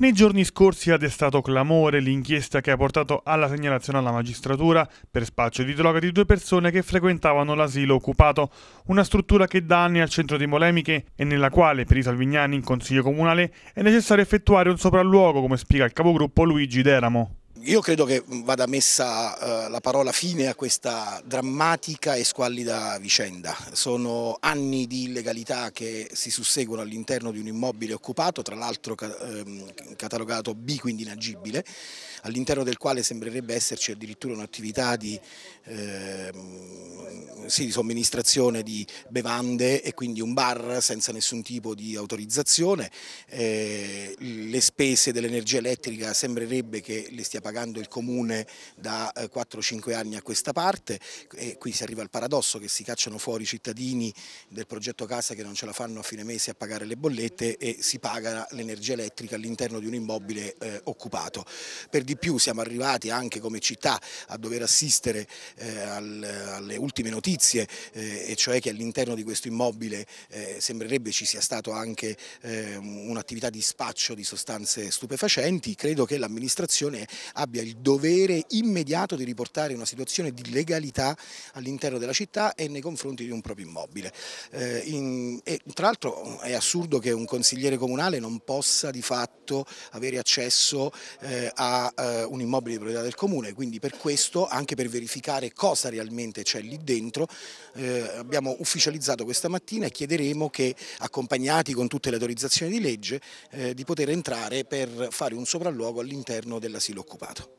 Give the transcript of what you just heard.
Nei giorni scorsi ha destato clamore l'inchiesta che ha portato alla segnalazione alla magistratura per spaccio di droga di due persone che frequentavano l'asilo occupato, una struttura che da anni è al centro di polemiche e nella quale, per i salvignani in consiglio comunale, è necessario effettuare un sopralluogo, come spiega il capogruppo Luigi Deramo. Io credo che vada messa eh, la parola fine a questa drammatica e squallida vicenda. Sono anni di illegalità che si susseguono all'interno di un immobile occupato, tra l'altro ehm, catalogato B, quindi inagibile, all'interno del quale sembrerebbe esserci addirittura un'attività di, ehm, sì, di somministrazione di bevande e quindi un bar senza nessun tipo di autorizzazione. Eh, le spese dell'energia elettrica sembrerebbe che le stia pagando il comune da 4-5 eh, anni a questa parte e qui si arriva al paradosso che si cacciano fuori i cittadini del progetto casa che non ce la fanno a fine mese a pagare le bollette e si paga l'energia elettrica all'interno di un immobile eh, occupato. Per di più siamo arrivati anche come città a dover assistere eh, al, alle ultime notizie eh, e cioè che all'interno di questo immobile eh, sembrerebbe ci sia stato anche eh, un'attività di spaccio di sostanza sostanze stupefacenti, credo che l'amministrazione abbia il dovere immediato di riportare una situazione di legalità all'interno della città e nei confronti di un proprio immobile. Eh, in, tra l'altro è assurdo che un consigliere comunale non possa di fatto avere accesso eh, a eh, un immobile di proprietà del comune, quindi per questo, anche per verificare cosa realmente c'è lì dentro, eh, abbiamo ufficializzato questa mattina e chiederemo che accompagnati con tutte le autorizzazioni di legge eh, di poter entrare entrare per fare un sopralluogo all'interno dell'asilo occupato.